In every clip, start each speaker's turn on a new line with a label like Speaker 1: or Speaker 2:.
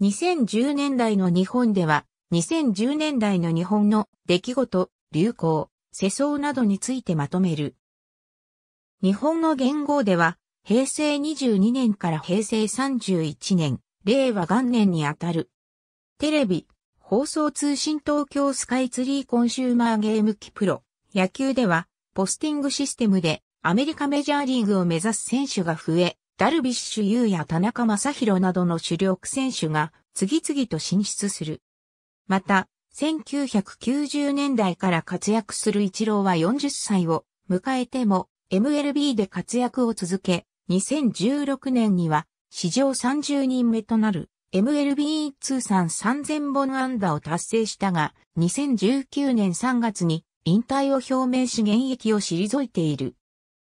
Speaker 1: 2010年代の日本では、2010年代の日本の出来事、流行、世相などについてまとめる。日本の元号では、平成22年から平成31年、令和元年にあたる。テレビ、放送通信東京スカイツリーコンシューマーゲーム機プロ、野球では、ポスティングシステムでアメリカメジャーリーグを目指す選手が増え、ダルビッシュ優や田中正宏などの主力選手が次々と進出する。また、1990年代から活躍するイチローは40歳を迎えても MLB で活躍を続け、2016年には史上30人目となる MLB 通算3000本安打を達成したが、2019年3月に引退を表明し現役を退いている。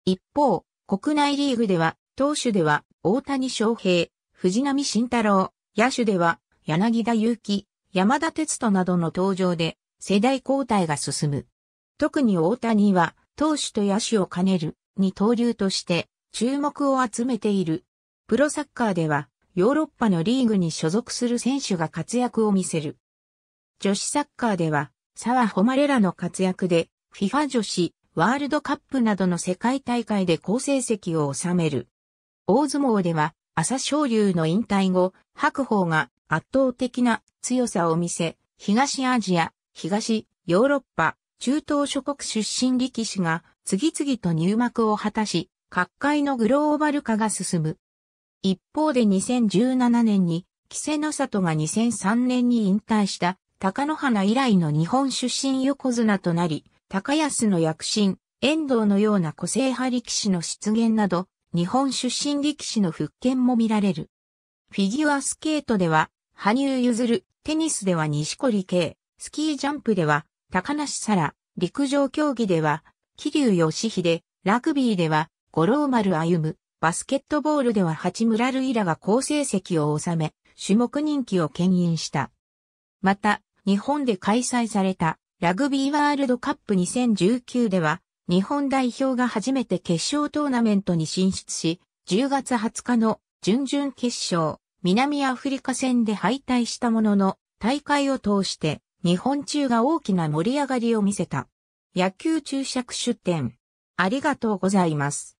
Speaker 1: 一方、国内リーグでは投手では大谷翔平、藤波慎太郎、野手では柳田祐希、山田哲人などの登場で世代交代が進む。特に大谷は投手と野手を兼ねる二刀流として注目を集めている。プロサッカーではヨーロッパのリーグに所属する選手が活躍を見せる。女子サッカーでは沢誉れらの活躍で FIFA 女子ワールドカップなどの世界大会で好成績を収める。大相撲では、朝青龍の引退後、白鵬が圧倒的な強さを見せ、東アジア、東、ヨーロッパ、中東諸国出身力士が次々と入幕を果たし、各界のグローバル化が進む。一方で2017年に、稀勢の里が2003年に引退した高野花以来の日本出身横綱となり、高安の躍進、遠藤のような個性派力士の出現など、日本出身力士の復権も見られる。フィギュアスケートでは、羽生結弦、テニスでは西堀圭、スキージャンプでは、高梨沙羅、陸上競技では、桐生義秀、ラグビーでは、五郎丸歩む、バスケットボールでは八村塁らが好成績を収め、種目人気を牽引した。また、日本で開催されたラグビーワールドカップ2019では、日本代表が初めて決勝トーナメントに進出し、10月20日の準々決勝、南アフリカ戦で敗退したものの、大会を通して日本中が大きな盛り上がりを見せた。野球注釈出展。ありがとうございます。